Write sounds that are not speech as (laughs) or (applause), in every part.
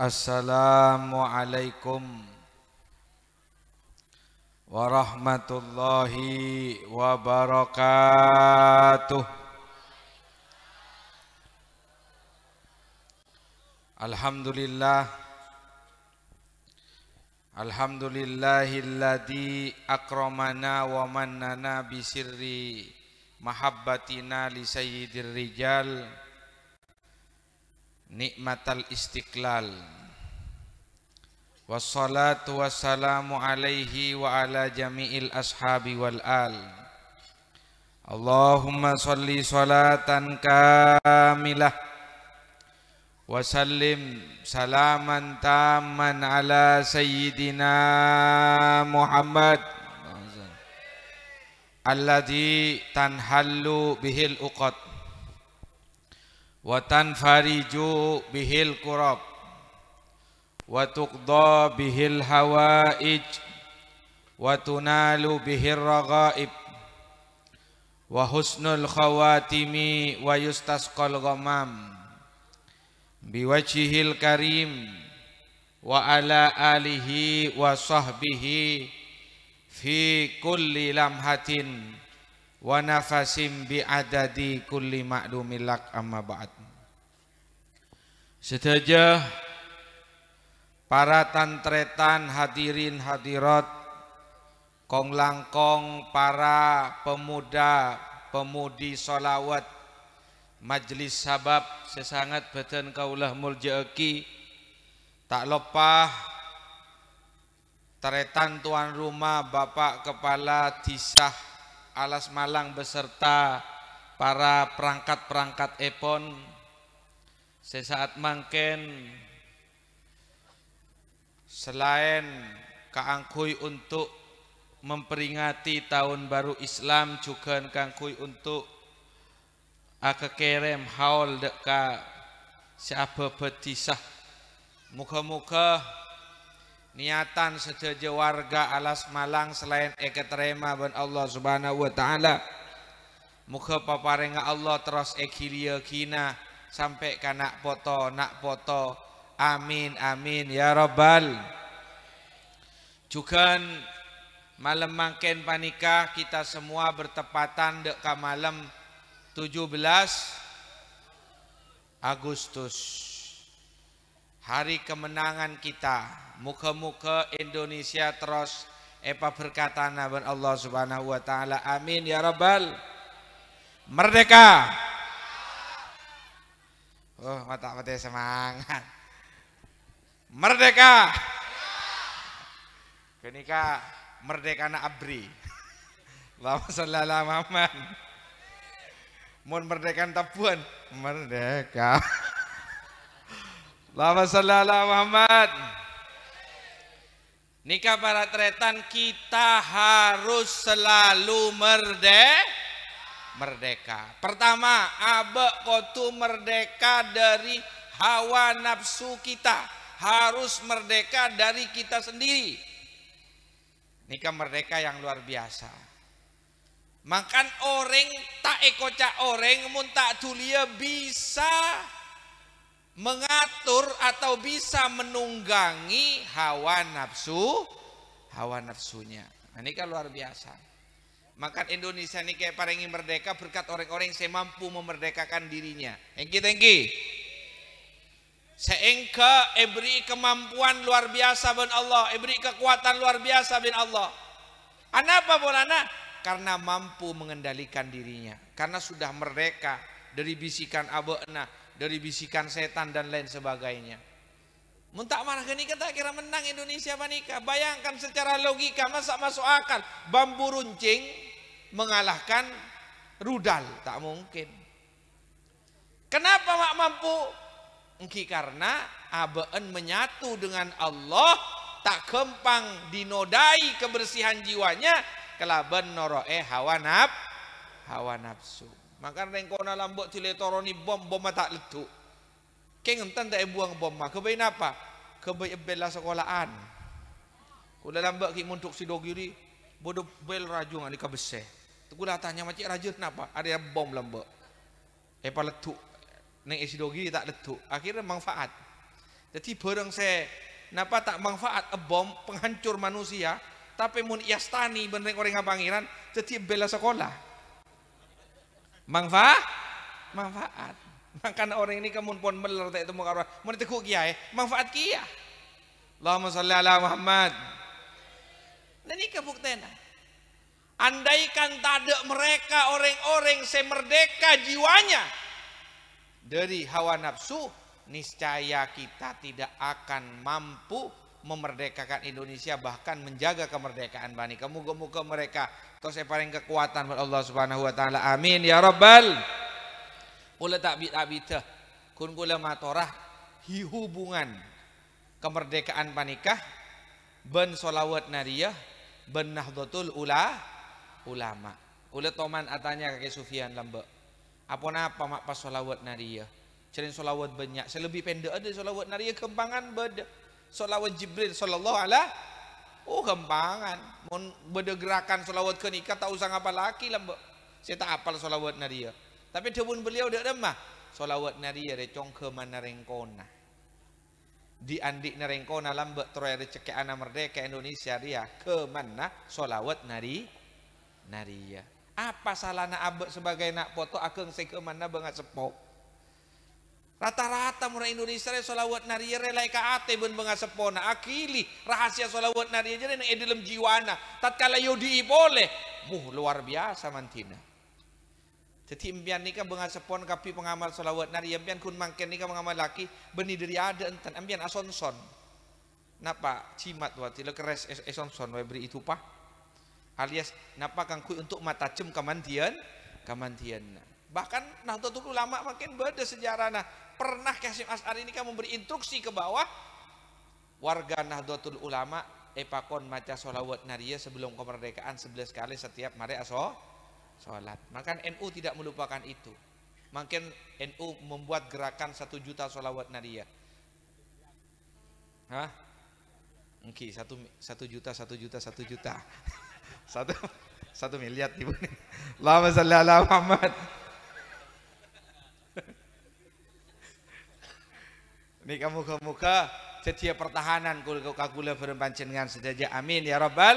Assalamualaikum warahmatullahi wabarakatuh Alhamdulillah Alhamdulillahilladzi akramana wa mannana bisirri mahabbatina li sayyidir rijal nikmatal istiqlal Wassalatu wassalamu alaihi wa ala jami'il ashabi wal al Allahumma salli salatan kamilah Wasallim salaman taman ala sayyidina Muhammad Alladhi tanhallu bihil uqad wa fariju bihil kurab wa tuqda bihil hawaij wa tunalu bihir ragaib wa husnul khawatimi wa yustasqal ghamam biwajhil karim wa ala alihi wa sahbihi fi kulli lamhatin wa nafasim bi adadi kulli ma'lumil lak amma ba'd Sedaja para tantretan hadirin hadirat kong langkong para pemuda pemudi solawat majlis sabab sesangat beten kaulah muljaaki tak lepah teretan tuan rumah bapak kepala tisah Alas Malang beserta para perangkat-perangkat Epon sesaat mangken selain Kaangkui untuk memperingati tahun baru Islam juga Kaangkui untuk kekerem haul deka siapa betisah muka-muka niatan sedaya warga alas malang selain ekatrema ben Allah subhanahu wa ta'ala muka paparenga Allah terus ekilia kina sampai nak poto nak poto amin amin ya rabbal juga malam makin panikah kita semua bertepatan dekat malam 17 Agustus hari kemenangan kita muka-muka Indonesia terus apa berkata nabi Allah subhanahu wa ta'ala amin ya rabbal merdeka oh mata mata semangat merdeka kenika merdeka na abri (laughs) Lama sallallahu aman mun merdeka tabuan merdeka (laughs) Allahumma salli ala Muhammad. Nikah para tretan kita harus selalu merdeka. Merdeka. Pertama, abe kotu merdeka dari hawa nafsu kita. Harus merdeka dari kita sendiri. Nikah merdeka yang luar biasa. Makan orang tak ekoca orang muntak tak tulia bisa mengatur atau bisa menunggangi hawa nafsu hawa nafsunya. Nah, ini kan luar biasa. Maka Indonesia ini kayak paringi merdeka berkat orang-orang yang saya mampu memerdekakan dirinya. Thank you, thank you. saya Seengka eh, beri kemampuan luar biasa bin Allah, eh, beri kekuatan luar biasa bin Allah. Kenapa bolana? Karena mampu mengendalikan dirinya, karena sudah merdeka dari bisikan enak dari bisikan setan dan lain sebagainya. Muntak marah gini kata kira menang Indonesia panika. Bayangkan secara logika masa masuk akal bambu runcing mengalahkan rudal tak mungkin. Kenapa mak mampu? Engki karena abeen menyatu dengan Allah tak kempang dinodai kebersihan jiwanya kelaban noroe hawa hawa nafsu. Maka ada yang kau nak lambat tilai toro ni bom, bom tak letuk. Keng entan tak buang bom mah. Kebaik apa? Kebaik bela sekolahan. Kau dah lambat ke muntuk si dogiri, bodoh bel raju ngan dikah besar. dah tanya macam raja kenapa? Ada yang bom lambat. Eh, pa letuk. Neng si dogiri tak letuk. Akhirnya manfaat. Jadi bareng saya, kenapa tak manfaat bom penghancur manusia, tapi mun iastani benar orang pangeran, jadi bela sekolah. Manfaat? Manfaat. Makan nah, orang ini kamu pun benar tak itu Mau Mun kia, kiai, manfaat kia. Allahumma shalli ala Muhammad. Dan nah, ini kebuktena. Andaikan tade mereka orang-orang semerdeka jiwanya dari hawa nafsu, niscaya kita tidak akan mampu memerdekakan Indonesia bahkan menjaga kemerdekaan Bani. Kamu muka mereka Terus saya paling kekuatan buat Allah Subhanahu wa taala. Amin ya rabbal. Kula tak bid abita. Kun kula matorah hi hubungan kemerdekaan panikah ben solawat nariyah ben nahdlatul ula ulama. Kula toman atanya kakek Sufyan lambek. Apa napa mak pas solawat nariyah. Cerin solawat banyak. Saya lebih pendek ada solawat nariyah kembangan beda. Solawat Jibril sallallahu alaihi Oh gampangan. Mau beda gerakan solawat ke nikah tak usah apa laki lah Saya tak apal solawat na dia. Tapi dia pun beliau dia mah Solawat na dia recong ke mana rengkona. Di andik na rengkona lah mbak. Terus ada cekik anak merdeka Indonesia dia. Ke mana solawat nari dia. Apa salah nak abek sebagai nak foto akeng saya ke mana bengat sepok. Rata-rata murah Indonesia re solawat nariere lai ka ate ben bengasepona akili rahasia solawat jadi na edilem jiwana tatkala yodi boleh muh luar biasa mantina. Jadi impian nikah kan sepon kapi pengamal solawat nari impian kun mangken ni pengamal laki beni dari ada enten impian asonson. Napa cimat wa tilo keres esonson we itu pa alias napa kangkui untuk mata cem kamantian kamantian bahkan Nahdlatul lama makin beda sejarah nah pernah Kasim As'ari ini kan memberi instruksi ke bawah warga Nahdlatul Ulama epakon maca sholawat naria sebelum kemerdekaan 11 kali setiap mari aso sholat maka NU tidak melupakan itu makin NU membuat gerakan satu juta sholawat naria Hah? Mungkin satu, satu juta, satu juta, satu juta. (laughs) satu, satu miliar ibu nih. Lama lama Muhammad. Nika muka-muka setiap pertahanan kula kakula berempancengan panjenengan sedaja amin ya rabbal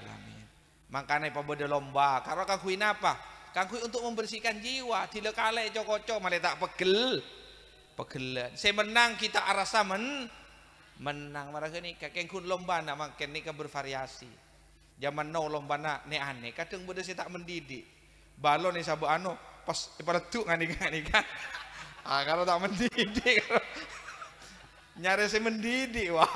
alamin. Makanya pabode lomba karo kakuin apa? Kakuin untuk membersihkan jiwa, tidak kalah cocok malah tak pegel. pegel. Saya menang kita arah men menang marah nikah kengkun lomba nak kenikah bervariasi. Zaman no lomba nak ne aneh kadang bodoh saya tak mendidik. Balon ni sabu ano pas pada tu ngani ngani kan. (laughs) Ah kalau tak mendidik. (laughs) nyari si mendidik wah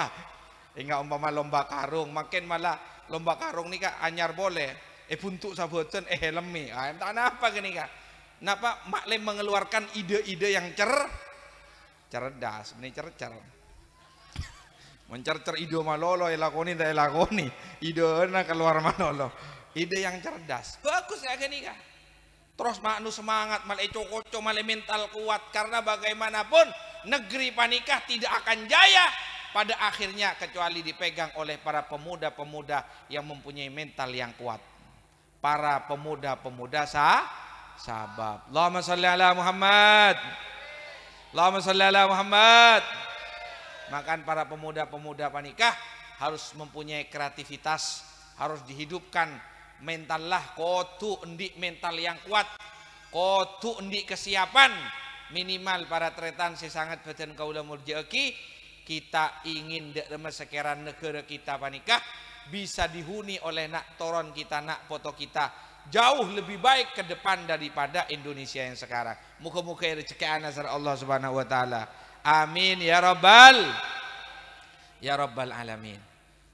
ingat eh, umpama lomba karung makin malah lomba karung nih kak anyar boleh eh buntuk saboten eh helmi ah entah kenapa gini kak kenapa maklim mengeluarkan ide-ide yang cer cerdas ini cercer mencercer ide malolo elakoni ya tak elakoni ya ide enak keluar malolo ide yang cerdas bagus gak gini kak terus maknu semangat malah coko malah mental kuat karena bagaimanapun negeri panikah tidak akan jaya pada akhirnya kecuali dipegang oleh para pemuda-pemuda yang mempunyai mental yang kuat. Para pemuda-pemuda sah sahabat. Allahumma salli ala Muhammad. Allahumma salli ala Muhammad. Makan para pemuda-pemuda panikah harus mempunyai kreativitas, harus dihidupkan mental lah kotu endi mental yang kuat, kotu endi kesiapan, minimal para tretan sesangat beten kaula murjaki kita ingin dek sekeran negara kita panikah bisa dihuni oleh nak toron kita nak foto kita jauh lebih baik ke depan daripada Indonesia yang sekarang muka-muka rezeki anasar Allah subhanahu wa ta'ala amin ya rabbal ya rabbal alamin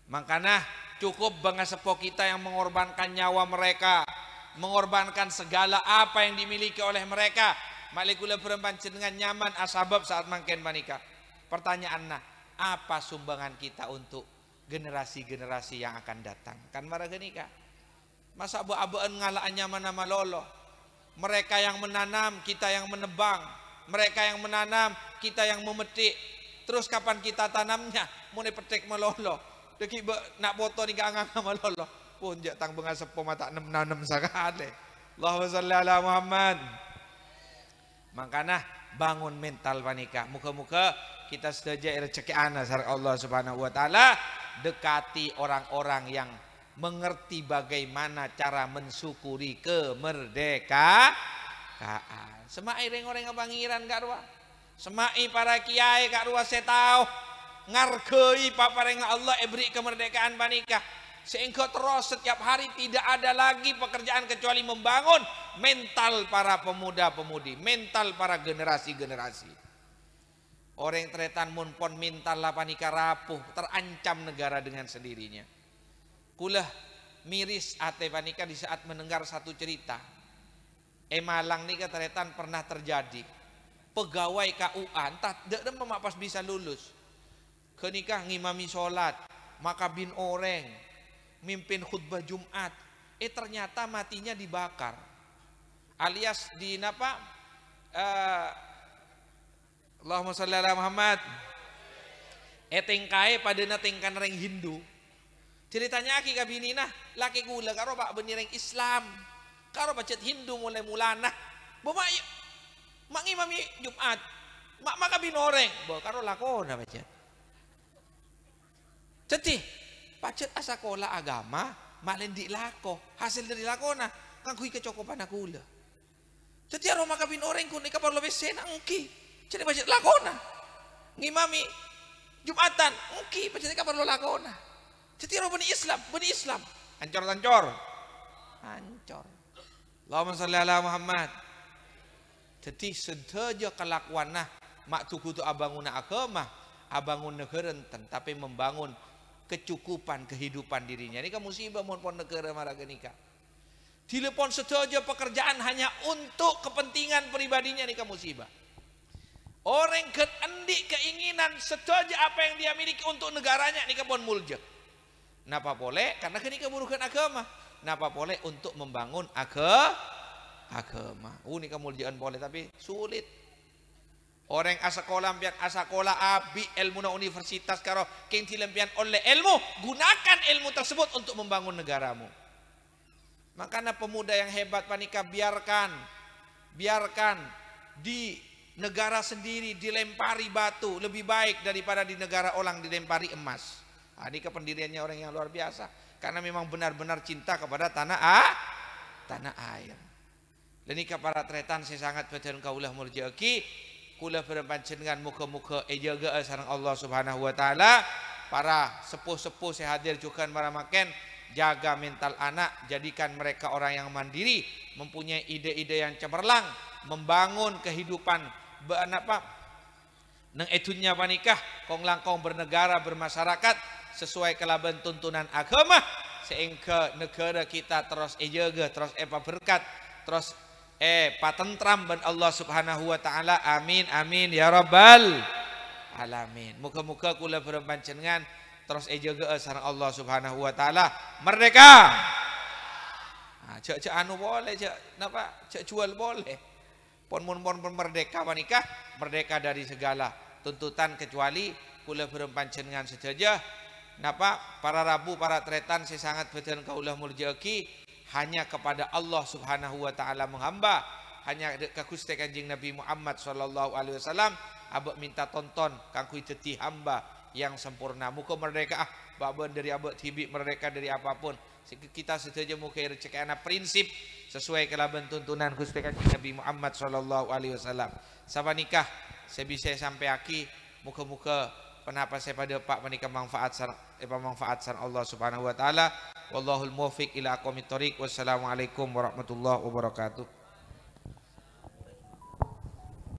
makanya cukup bangga sepo kita yang mengorbankan nyawa mereka mengorbankan segala apa yang dimiliki oleh mereka Malikula perempuan jenengan nyaman asabab saat mangken menikah. Pertanyaan nah, apa sumbangan kita untuk generasi-generasi yang akan datang? Kan marah kan, Masa abu-abuan ngalaan nyaman nama lolo. Mereka yang menanam, kita yang menebang. Mereka yang menanam, kita yang memetik. Terus kapan kita tanamnya? Mulai petik melolo. Deki nak foto ni kangang melolo. Pun jak tang bengas sepo mata enam nanam sakale. Allahumma salli ala Muhammad. Makanya bangun mental panikah. Muka-muka kita sedaja rezeki anak syarat Allah Subhanahu Wa Taala dekati orang-orang yang mengerti bagaimana cara mensyukuri kemerdekaan. Semai orang-orang bangiran Kak ruah. Semai para kiai Kak ruah saya tahu ngarkei papa orang Allah eberi kemerdekaan panikah. Sehingga terus setiap hari tidak ada lagi pekerjaan kecuali membangun mental para pemuda-pemudi, mental para generasi-generasi. Orang yang teretan munpon mental lapanika rapuh, terancam negara dengan sendirinya. Kulah miris ate panika di saat mendengar satu cerita. Emalang eh, nih teretan pernah terjadi. Pegawai KUA entah dek memapas bisa lulus. Kenikah ngimami sholat, maka bin orang, mimpin khutbah Jumat, eh ternyata matinya dibakar. Alias di apa? Uh, eh, Allahumma sholli ala Muhammad. Eh pada padena tingkan reng Hindu. Ceritanya aki kabini nah, laki gula karo pak benireng Islam. Karo pacet Hindu mulai mulana. Bapak mak ngimami Jumat. Mak maka binoreng, bawa karo lakona pacet. Cetih, pacet asa kola agama malen di lako hasil dari lako na kang kecokopan aku ulah setiap rumah kabin orang kuni kapal lebih senang ki jadi pacet lako na ngimami jumatan ki pacet kapal lo lako na setiap rumah Islam bani Islam ancor ancor ancor Allahumma salli ala Muhammad jadi sedaja kelakuan nah mak tuku tu abanguna agama abangun negeren tapi membangun kecukupan kehidupan dirinya. Ini kan musibah mohon pon negara marah nikah. Telepon sedojo pekerjaan hanya untuk kepentingan pribadinya ini kan musibah. Orang keendi keinginan sedojo apa yang dia miliki untuk negaranya ini kan muljek. Napa boleh? Karena ini keburukan agama. Napa boleh untuk membangun agama? agama. Uh, ini kemuliaan kan boleh tapi sulit. Orang asakola ampian asakola abi ilmu na universitas karo kenti lempian oleh ilmu. Gunakan ilmu tersebut untuk membangun negaramu. Makanya pemuda yang hebat panika biarkan. Biarkan di negara sendiri dilempari batu. Lebih baik daripada di negara orang dilempari emas. Adik ini kependiriannya orang yang luar biasa. Karena memang benar-benar cinta kepada tanah ah, tanah air. ini para tretan saya sangat berterima kasih kaulah murjaki kula panjenengan muka-muka ejaga sareng Allah Subhanahu wa taala para sepuh-sepuh saya hadir juga para makan jaga mental anak jadikan mereka orang yang mandiri mempunyai ide-ide yang cemerlang membangun kehidupan apa nang etunya panikah kong langkong bernegara bermasyarakat sesuai kelaban tuntunan agama sehingga negara kita terus ejaga terus apa berkat terus eh patentram ben Allah Subhanahu wa taala amin amin ya rabbal alamin muka-muka kula berpanjenengan terus ejaga eh eh, sareng Allah Subhanahu wa taala merdeka cek cek anu boleh cek napa cek jual boleh pon mun pon merdeka menikah merdeka dari segala tuntutan kecuali kula berpanjenengan sejaja napa para rabu para tretan saya sangat beten kaulah murjaki hanya kepada Allah Subhanahu wa taala menghamba hanya ke Gusti Kanjeng Nabi Muhammad sallallahu alaihi wasallam abak minta tonton kang teti hamba yang sempurna muka mereka ah babon dari abak tibik mereka dari apapun kita setuju muka rezeki ana prinsip sesuai kala tuntunan Gusti Kanjeng Nabi Muhammad sallallahu alaihi wasallam sapa nikah saya bisa sampai aki muka-muka kenapa saya pada pak menikah manfaat sar, eh, manfaat sar Allah subhanahu wa ta'ala Wallahul muwaffiq ila aqwamit thoriq. Wassalamualaikum warahmatullahi wabarakatuh.